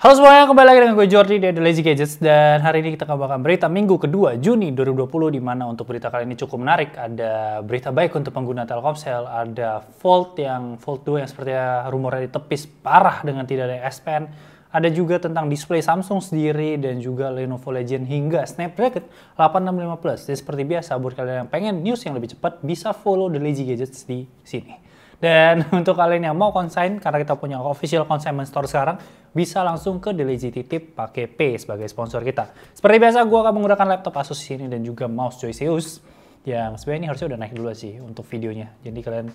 Halo semuanya, kembali lagi dengan gue Jordi dari The Lazy Gadgets dan hari ini kita akan berita minggu kedua Juni 2020 di mana untuk berita kali ini cukup menarik. Ada berita baik untuk pengguna Telkomsel, ada Volt yang Volt 2 yang sepertinya rumornya ditepis parah dengan tidak ada S Pen. Ada juga tentang display Samsung sendiri dan juga Lenovo Legion hingga Snapdragon 865 Plus. Jadi seperti biasa, buat kalian yang pengen news yang lebih cepat bisa follow The Lazy Gadgets di sini. Dan untuk kalian yang mau konsign karena kita punya official consignment store sekarang, bisa langsung ke Titip pakai P sebagai sponsor kita. Seperti biasa, gue akan menggunakan laptop Asus ini dan juga mouse Joyceus yang sebenarnya ini harusnya udah naik dulu sih untuk videonya. Jadi kalian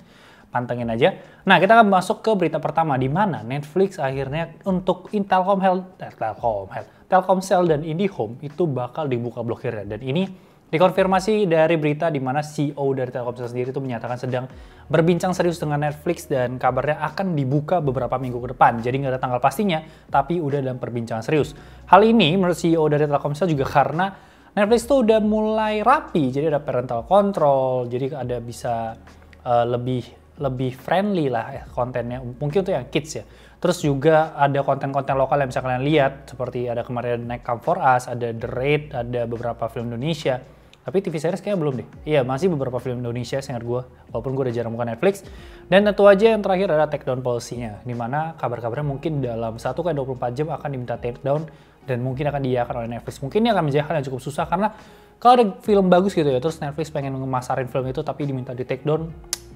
pantengin aja. Nah, kita akan masuk ke berita pertama di mana Netflix akhirnya untuk Intelcom Health, eh, Telcom Health, Telkomsel dan IndiHome itu bakal dibuka blokirnya dan ini Dikonfirmasi dari berita di mana CEO dari Telkomsel sendiri itu menyatakan sedang berbincang serius dengan Netflix dan kabarnya akan dibuka beberapa minggu ke depan. Jadi nggak ada tanggal pastinya, tapi udah dalam perbincangan serius. Hal ini menurut CEO dari Telkomsel juga karena Netflix itu udah mulai rapi, jadi ada parental control, jadi ada bisa uh, lebih lebih friendly lah eh, kontennya. Mungkin untuk yang kids ya. Terus juga ada konten-konten lokal yang bisa kalian lihat, seperti ada kemarin Night Come For Us, ada The Raid, ada beberapa film Indonesia tapi TV series kayaknya belum deh. Iya, masih beberapa film Indonesia seingat gue, walaupun gue udah jarang buka Netflix. Dan tentu aja yang terakhir ada takedown policy-nya, dimana kabar-kabarnya mungkin dalam 1 ke 24 jam akan diminta take down dan mungkin akan diiakan oleh Netflix. Mungkin ini akan menjadi hal yang cukup susah karena kalau ada film bagus gitu ya, terus Netflix pengen ngemasarin film itu tapi diminta di take down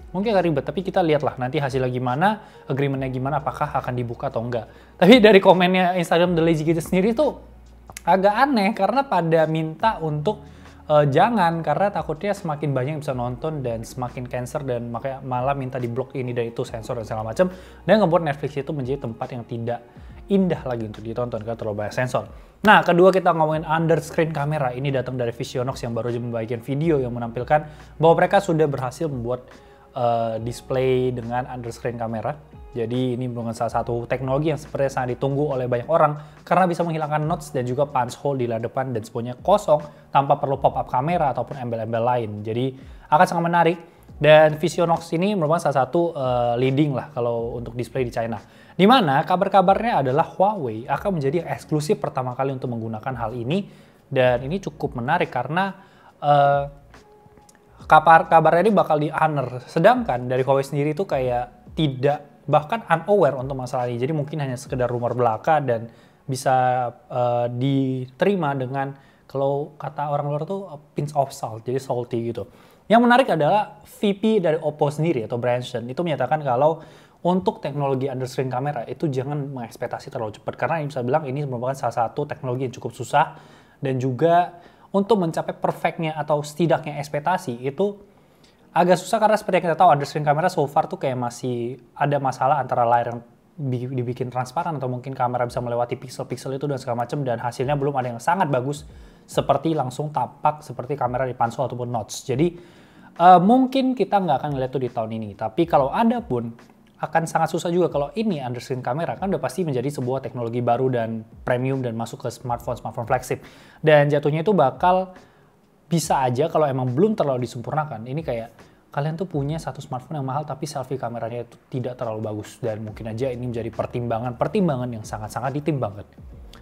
mungkin agak ribet, tapi kita lihatlah nanti hasilnya gimana, agreementnya gimana, apakah akan dibuka atau enggak. Tapi dari komennya Instagram The Lazy Gita sendiri tuh agak aneh karena pada minta untuk uh, jangan karena takutnya semakin banyak yang bisa nonton dan semakin cancer dan makanya malah minta di blok ini dan itu sensor dan segala macam dan ngebuat Netflix itu menjadi tempat yang tidak indah lagi untuk ditonton karena terlalu banyak sensor. Nah, kedua kita ngomongin under screen kamera Ini datang dari Visionox yang baru aja membagikan video yang menampilkan bahwa mereka sudah berhasil membuat Eh, display dengan underscreen kamera. Jadi ini merupakan salah satu teknologi yang sebenarnya sangat ditunggu oleh banyak orang karena bisa menghilangkan notch dan juga punch hole di layar depan dan semuanya kosong tanpa perlu pop up kamera ataupun embel-embel lain. Jadi akan sangat menarik dan Visionox ini merupakan salah satu uh, leading lah kalau untuk display di China. Di mana kabar-kabarnya adalah Huawei akan menjadi eksklusif pertama kali untuk menggunakan hal ini dan ini cukup menarik karena uh, kabar kabarnya ini bakal di honor. Sedangkan dari Huawei sendiri itu kayak tidak bahkan unaware untuk masalah ini. Jadi mungkin hanya sekedar rumor belaka dan bisa uh, diterima dengan kalau kata orang luar tuh eh, pinch of salt, jadi salty gitu. Yang menarik adalah VP dari Oppo sendiri atau Branson itu menyatakan kalau untuk teknologi underscreen kamera itu jangan mengekspektasi terlalu cepat karena bisa bilang ini merupakan salah satu teknologi yang cukup susah dan juga untuk mencapai perfectnya atau setidaknya ekspektasi itu agak susah karena seperti yang kita tahu underscreen kamera so far tuh kayak masih ada masalah antara layar yang dibikin transparan atau mungkin kamera bisa melewati pixel-pixel itu dan segala macam dan hasilnya belum ada yang sangat bagus seperti langsung tapak seperti kamera di Pansol ataupun Notch. Jadi uh, mungkin kita nggak akan ngeliat tuh di tahun ini. Tapi kalau ada pun akan sangat susah juga kalau ini underscreen kamera kan udah pasti menjadi sebuah teknologi baru dan premium dan masuk ke smartphone-smartphone flagship. Dan jatuhnya itu bakal bisa aja kalau emang belum terlalu disempurnakan. Ini kayak kalian tuh punya satu smartphone yang mahal tapi selfie kameranya itu tidak terlalu bagus dan mungkin aja ini menjadi pertimbangan-pertimbangan yang sangat-sangat ditimbangkan.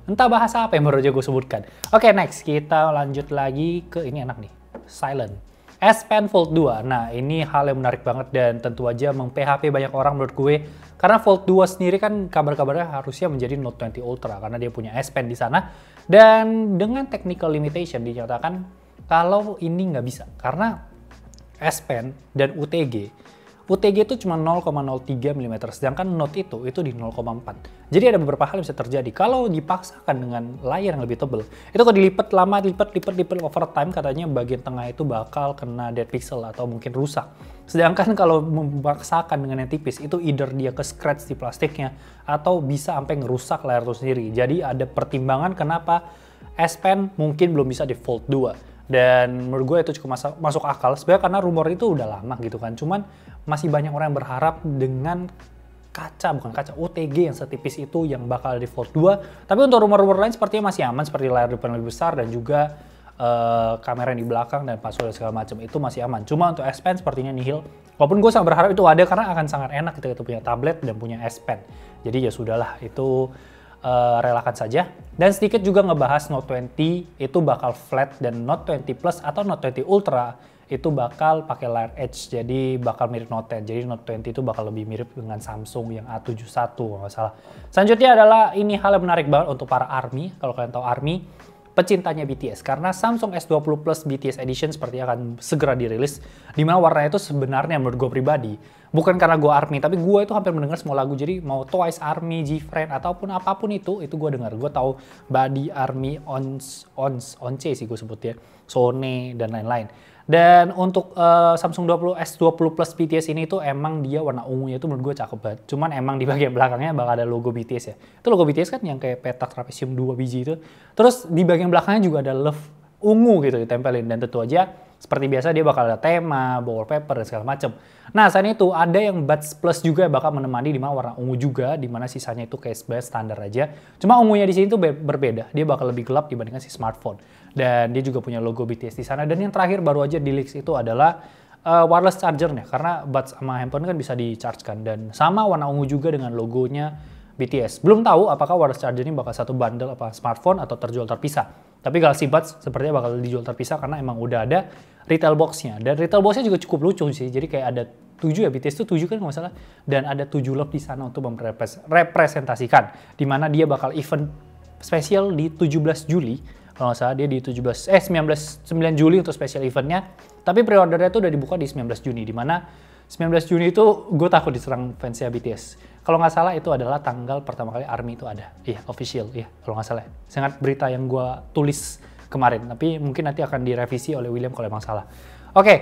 Entah bahasa apa yang baru aja gue sebutkan. Oke, okay, next kita lanjut lagi ke ini enak nih. Silent. S Pen Fold 2. Nah, ini hal yang menarik banget dan tentu aja meng-PHP banyak orang menurut gue. Karena Fold 2 sendiri kan kabar-kabarnya harusnya menjadi Note 20 Ultra karena dia punya S Pen di sana. Dan dengan technical limitation dinyatakan kalau ini nggak bisa. Karena S Pen dan UTG UTG itu cuma 0,03 mm, sedangkan note itu itu di 0,4. Jadi ada beberapa hal yang bisa terjadi. Kalau dipaksakan dengan layar yang lebih tebal, itu kalau dilipat lama, lipat, lipat, lipat over time, katanya bagian tengah itu bakal kena dead pixel atau mungkin rusak. Sedangkan kalau memaksakan dengan yang tipis, itu either dia ke scratch di plastiknya, atau bisa sampai ngerusak layar itu sendiri. Jadi ada pertimbangan kenapa S Pen mungkin belum bisa di Fold 2 dan menurut gue itu cukup masa, masuk akal. Sebenarnya karena rumor itu udah lama gitu kan. Cuman masih banyak orang yang berharap dengan kaca, bukan kaca, OTG yang setipis itu yang bakal di Fold 2. Tapi untuk rumor-rumor lain sepertinya masih aman. Seperti layar depan lebih besar dan juga uh, kamera yang di belakang dan password segala macam itu masih aman. Cuma untuk S Pen sepertinya nihil. Walaupun gue sangat berharap itu ada karena akan sangat enak kita gitu, punya tablet dan punya S Pen. Jadi ya sudahlah itu Eh, relakan saja. Dan sedikit juga ngebahas Note 20 itu bakal flat dan Note 20 Plus atau Note 20 Ultra itu bakal pakai layar edge jadi bakal mirip Note 10 jadi Note 20 itu bakal lebih mirip dengan Samsung yang A71 kalau nggak salah selanjutnya adalah ini hal yang menarik banget untuk para ARMY kalau kalian tahu ARMY pecintanya BTS karena Samsung S20 Plus BTS Edition seperti akan segera dirilis dimana warnanya itu sebenarnya menurut gue pribadi bukan karena gue ARMY tapi gue itu hampir mendengar semua lagu jadi mau Twice ARMY, GFriend ataupun apapun itu itu gue dengar gue tahu Body ARMY, Ons Ons Once sih gue sebutnya Sony dan lain-lain dan untuk uh, Samsung 20 S20 Plus BTS ini tuh emang dia warna ungunya itu menurut gue cakep banget. Cuman emang di bagian belakangnya bakal ada logo BTS ya. Itu logo BTS kan yang kayak petak trapesium 2 biji itu. Terus di bagian belakangnya juga ada love ungu gitu ditempelin dan tentu aja seperti biasa dia bakal ada tema, wallpaper dan segala macem. Nah selain itu ada yang Buds Plus juga bakal menemani di mana warna ungu juga, di mana sisanya itu kayak standar aja. Cuma ungunya di sini tuh berbeda, dia bakal lebih gelap dibandingkan si smartphone dan dia juga punya logo BTS di sana. Dan yang terakhir baru aja di leaks itu adalah uh, wireless chargernya karena buds sama handphone kan bisa di charge kan dan sama warna ungu juga dengan logonya BTS. Belum tahu apakah wireless charger ini bakal satu bundle apa smartphone atau terjual terpisah. Tapi Galaxy Buds sepertinya bakal dijual terpisah karena emang udah ada retail boxnya. Dan retail boxnya juga cukup lucu sih. Jadi kayak ada tujuh ya, BTS itu tujuh kan nggak masalah. Dan ada tujuh love di sana untuk merepresentasikan. mana dia bakal event spesial di 17 Juli kalau nggak salah dia di 17 eh 19 9 Juli untuk special eventnya tapi pre-ordernya tuh udah dibuka di 19 Juni di mana 19 Juni itu gue takut diserang fansnya BTS. Kalau nggak salah itu adalah tanggal pertama kali ARMY itu ada. Iya, official. Iya, kalau nggak salah. Sangat berita yang gue tulis kemarin. Tapi mungkin nanti akan direvisi oleh William kalau emang salah. Oke, okay,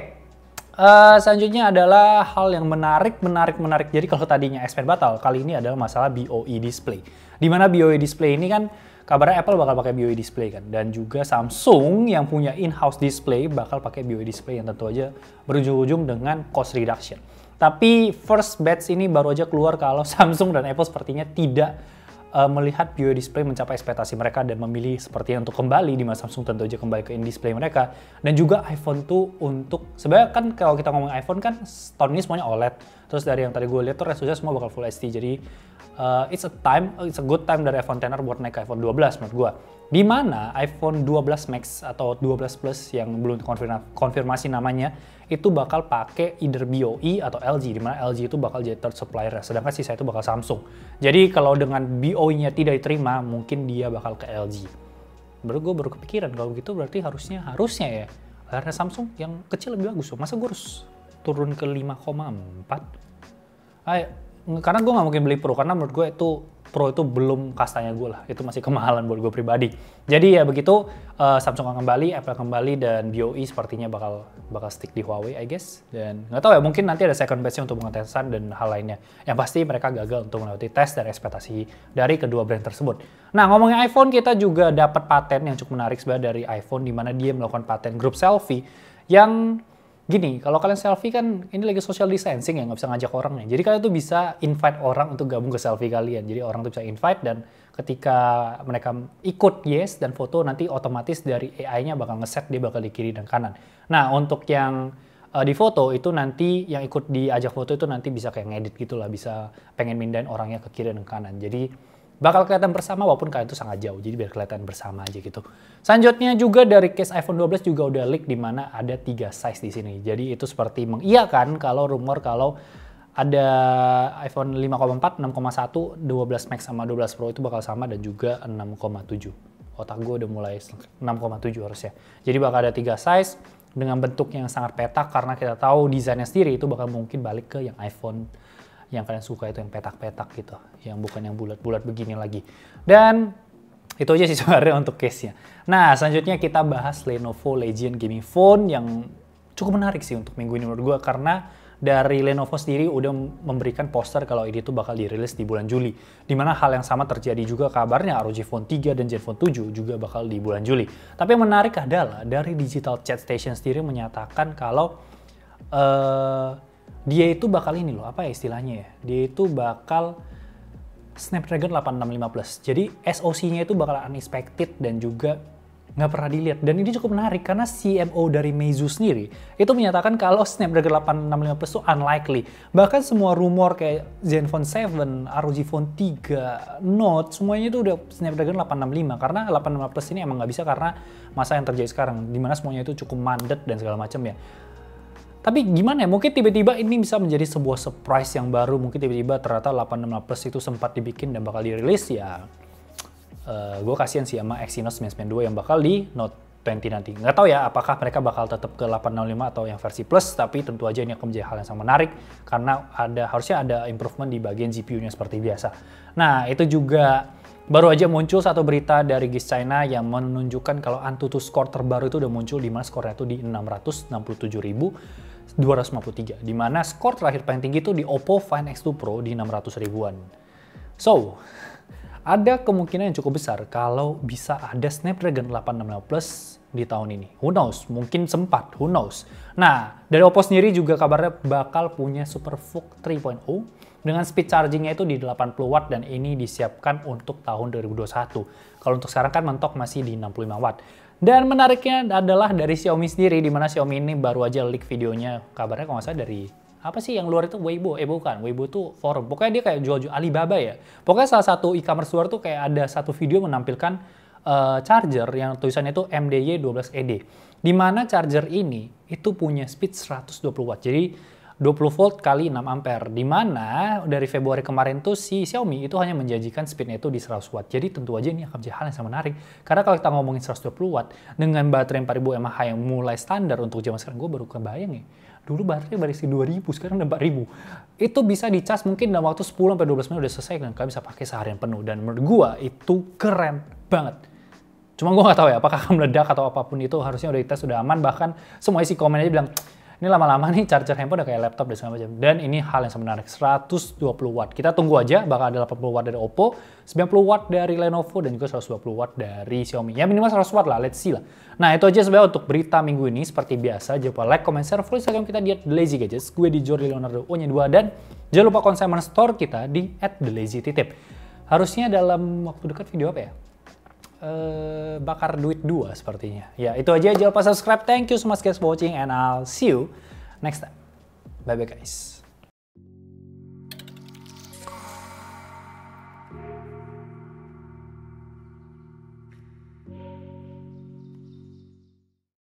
Uh, selanjutnya adalah hal yang menarik, menarik, menarik. Jadi kalau tadinya expand batal, kali ini adalah masalah BOE display. Dimana BOE display ini kan kabarnya Apple bakal pakai BOE display kan dan juga Samsung yang punya in-house display bakal pakai BOE display yang tentu aja berujung-ujung dengan cost reduction. Tapi first batch ini baru aja keluar kalau Samsung dan Apple sepertinya tidak uh, melihat display mencapai ekspektasi mereka dan memilih sepertinya untuk kembali di masa Samsung tentu aja kembali ke in-display mereka dan juga iPhone tuh untuk sebenarnya kan kalau kita ngomong iPhone kan tahun ini semuanya OLED terus dari yang tadi gue lihat tuh resolusinya semua bakal Full HD jadi uh, it's a time, it's a good time dari iPhone XR buat naik ke iPhone 12 menurut gua. Di mana iPhone 12 Max atau 12 Plus yang belum konfirmasi namanya itu bakal pakai either BOE atau LG di mana LG itu bakal jadi third supplier sedangkan sisa itu bakal Samsung. Jadi kalau dengan BOE-nya tidak diterima, mungkin dia bakal ke LG. Baru gue baru kepikiran kalau gitu berarti harusnya harusnya ya karena Samsung yang kecil lebih bagus. Masa gue harus turun ke 5,4? Ayo, karena gue nggak mungkin beli pro karena menurut gue itu pro itu belum kastanya gue lah itu masih kemahalan buat gue pribadi jadi ya begitu uh, Samsung kembali Apple kembali dan BOE sepertinya bakal bakal stick di Huawei I guess dan nggak tahu ya mungkin nanti ada second bestnya untuk pengetesan dan hal lainnya yang pasti mereka gagal untuk melewati tes dan ekspektasi dari kedua brand tersebut nah ngomongin iPhone kita juga dapat paten yang cukup menarik sebenarnya dari iPhone di mana dia melakukan paten grup selfie yang gini, kalau kalian selfie kan ini lagi social distancing ya, nggak bisa ngajak orang ya. Jadi kalian tuh bisa invite orang untuk gabung ke selfie kalian. Jadi orang tuh bisa invite dan ketika mereka ikut yes dan foto nanti otomatis dari AI-nya bakal ngeset dia bakal di kiri dan kanan. Nah untuk yang uh, di foto itu nanti yang ikut diajak foto itu nanti bisa kayak ngedit gitulah, bisa pengen mindahin orangnya ke kiri dan kanan. Jadi bakal kelihatan bersama walaupun kalian itu sangat jauh jadi biar kelihatan bersama aja gitu selanjutnya juga dari case iPhone 12 juga udah leak di mana ada tiga size di sini jadi itu seperti mengiakan kalau rumor kalau ada iPhone 5,4, 6,1, 12 Max sama 12 Pro itu bakal sama dan juga 6,7 otak gue udah mulai 6,7 harusnya jadi bakal ada tiga size dengan bentuk yang sangat petak karena kita tahu desainnya sendiri itu bakal mungkin balik ke yang iPhone yang kalian suka itu yang petak-petak gitu yang bukan yang bulat-bulat begini lagi dan itu aja sih sebenarnya untuk case-nya nah selanjutnya kita bahas Lenovo Legion Gaming Phone yang cukup menarik sih untuk minggu ini menurut gue karena dari Lenovo sendiri udah memberikan poster kalau ini tuh bakal dirilis di bulan Juli. Dimana hal yang sama terjadi juga kabarnya ROG Phone 3 dan Zenfone 7 juga bakal di bulan Juli. Tapi yang menarik adalah dari Digital Chat Station sendiri menyatakan kalau uh, dia itu bakal ini loh, apa ya istilahnya ya? Dia itu bakal Snapdragon 865 Plus. Jadi SoC-nya itu bakal unexpected dan juga nggak pernah dilihat. Dan ini cukup menarik karena CMO dari Meizu sendiri itu menyatakan kalau Snapdragon 865 Plus itu unlikely. Bahkan semua rumor kayak Zenfone 7, ROG Phone 3, Note, semuanya itu udah Snapdragon 865 karena 865 Plus ini emang nggak bisa karena masa yang terjadi sekarang dimana semuanya itu cukup mandet dan segala macam ya. Tapi gimana ya, mungkin tiba-tiba ini bisa menjadi sebuah surprise yang baru. Mungkin tiba-tiba ternyata 865 Plus itu sempat dibikin dan bakal dirilis ya. Uh, eh, gue kasihan sih sama Exynos 992 yang bakal di Note 20 nanti. Nggak tahu ya apakah mereka bakal tetap ke 865 atau yang versi Plus, tapi tentu aja ini akan menjadi hal yang sangat menarik karena ada harusnya ada improvement di bagian GPU-nya seperti biasa. Nah, itu juga Baru aja muncul satu berita dari GIS China yang menunjukkan kalau Antutu skor terbaru itu udah muncul di mana skornya itu di 667.253. Di mana skor terakhir paling tinggi itu di Oppo Find X2 Pro di 600 ribuan. So, ada kemungkinan yang cukup besar kalau bisa ada Snapdragon 865 Plus di tahun ini. Who knows? Mungkin sempat. Who knows? Nah, dari Oppo sendiri juga kabarnya bakal punya SuperVOOC 3.0 dengan speed chargingnya itu di 80 watt dan ini disiapkan untuk tahun 2021. Kalau untuk sekarang kan mentok masih di 65 watt. Dan menariknya adalah dari Xiaomi sendiri, di mana Xiaomi ini baru aja leak videonya, kabarnya kalau nggak salah dari apa sih yang luar itu Weibo? Eh bukan, Weibo tuh forum. Pokoknya dia kayak jual-jual Alibaba ya. Pokoknya salah satu e-commerce luar tuh kayak ada satu video menampilkan uh, charger yang tulisannya itu MDY12ED. E di mana charger ini itu punya speed 120 watt. Jadi 20 volt kali 6 ampere. Dimana dari Februari kemarin tuh si Xiaomi itu hanya menjanjikan speednya itu di 100 watt. Jadi tentu aja ini akan menjadi hal yang sangat menarik. Karena kalau kita ngomongin 120 watt dengan baterai 4000 mAh yang mulai standar untuk zaman sekarang, gue baru kebayang ya. Dulu baterai baru isi 2000, sekarang udah 4000. Itu bisa dicas mungkin dalam waktu 10 sampai 12 menit udah selesai dan kalian bisa pakai seharian penuh. Dan menurut gua itu keren banget. Cuma gue gak tahu ya apakah akan meledak atau apapun itu harusnya udah kita sudah aman bahkan semua isi komen aja bilang ini lama-lama nih charger handphone udah kayak laptop dan segala Dan ini hal yang menarik, 120 watt. Kita tunggu aja, bakal ada 80 watt dari Oppo, 90 watt dari Lenovo, dan juga 120 watt dari Xiaomi. Ya minimal 100 watt lah, let's see lah. Nah itu aja sebenarnya untuk berita minggu ini. Seperti biasa, jangan lupa like, comment, share, follow Instagram kita di Lazy Gadgets. Gue di Jordi Leonardo, O nya 2, dan jangan lupa konsumen store kita di @thelazytitip. Harusnya dalam waktu dekat video apa ya? uh, bakar duit dua sepertinya. Ya, itu aja. Jangan lupa subscribe. Thank you so much guys for watching and I'll see you next time. Bye-bye guys.